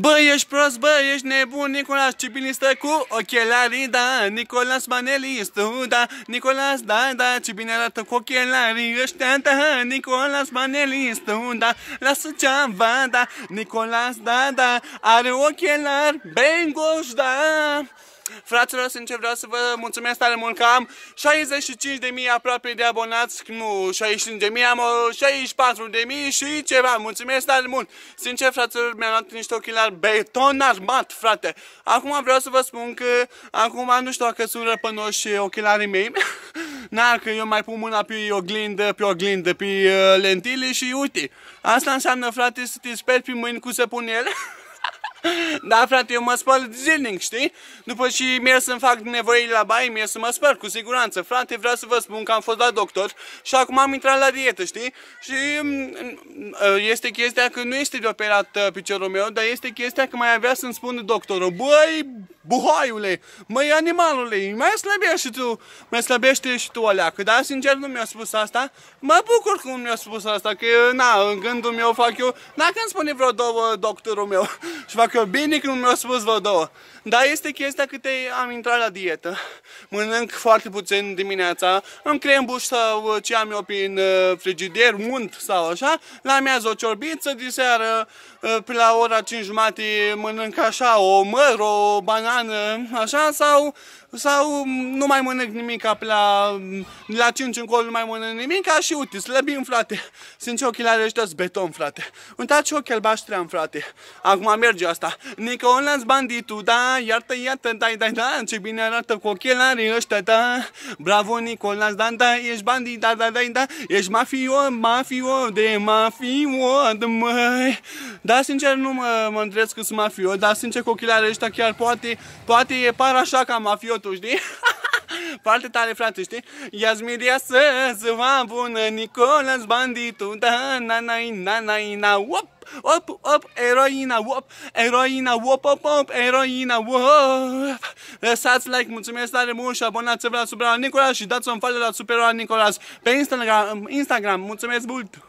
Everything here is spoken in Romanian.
Bă, ești prost, bă, ești nebun, Nicolas, ce bine stă cu ochelarii, da, Nicolas Manelistu, da, Nicolas, da, da, ce bine arată cu ochelarii ăștia, da, Nicolas Manelistu, da, lasă ceva, da, Nicolas, da, da, are ochelari, bengoș, da. Fraților, sincer vreau să vă mulțumesc tare mult că am 65.000 aproape de abonați, nu 65.000, am 64.000 și ceva, mulțumesc tare mult. Sincer, fraților, mi-am luat niște ochelari beton armat, frate. Acum vreau să vă spun că acum nu știu dacă sunt răpănoși ochelarii mei. Na, că eu mai pun mâna pe oglindă, pe oglindă, pe uh, lentile și uite. Asta înseamnă, frate, să te speri pe mâini cu săpunel. Da, frate, eu mă spăl zilnic, știi? După și mie să-mi fac nevoile la baie, mie să mă spăl, cu siguranță. Frate, vreau să vă spun că am fost la doctor și acum am intrat la dietă, știi? Și mm, mm, este chestia că nu este de operat uh, piciorul meu, dar este chestia că mai avea să-mi spună doctorul, băi, buhaiule, măi, animalule, mai slăbești și tu, mai slăbește și tu alea. Că da, sincer, nu mi-a spus asta. Mă bucur cum mi-a spus asta, că na, în gândul meu fac eu, na, când spune vreo două doctorul meu și fac eu bine, nimic nu mi-a spus vă două. Dar este chestia câte am intrat la dietă. Mănânc foarte puțin dimineața, îmi buș sau uh, ce am eu prin uh, frigider, munt sau așa, la miază o ciorbiță, seară uh, pe la ora 5 jumate mănânc așa o măr, o banană, așa, sau sau mm, nu mai mănânc nimic pe la, mm, la 5 încolo nu mai mănânc nimic și uite, slăbim, frate. Sunt ochii la ăștia beton, frate. Uitați și albaștri am frate. Acum merge asta. Nicolas banditul, da, iartă, iartă, dai, dai, da, ce bine arată cu ochelarii ăștia, da. Bravo, Nicolas, da, da, ești bandit, da, da, da, da, ești mafio, mafio, de mafio, de măi. Da, sincer, nu mă, mă îndresc că sunt mafio, dar sincer, cu ochelarii ăștia chiar poate, poate e par așa ca mafio, tu, știi? Foarte tare, frate, știi? Ia-ți se va bună, Nicolas, Banditu, da, na, na, na, na, na, op, op, op, eroina, op, eroina, op, op, op, eroina, op. Lăsați like, mulțumesc tare mult și abonați-vă la Supera Nicolas și dați-o în față la supera, Nicolas pe Instagram, Instagram, mulțumesc mult!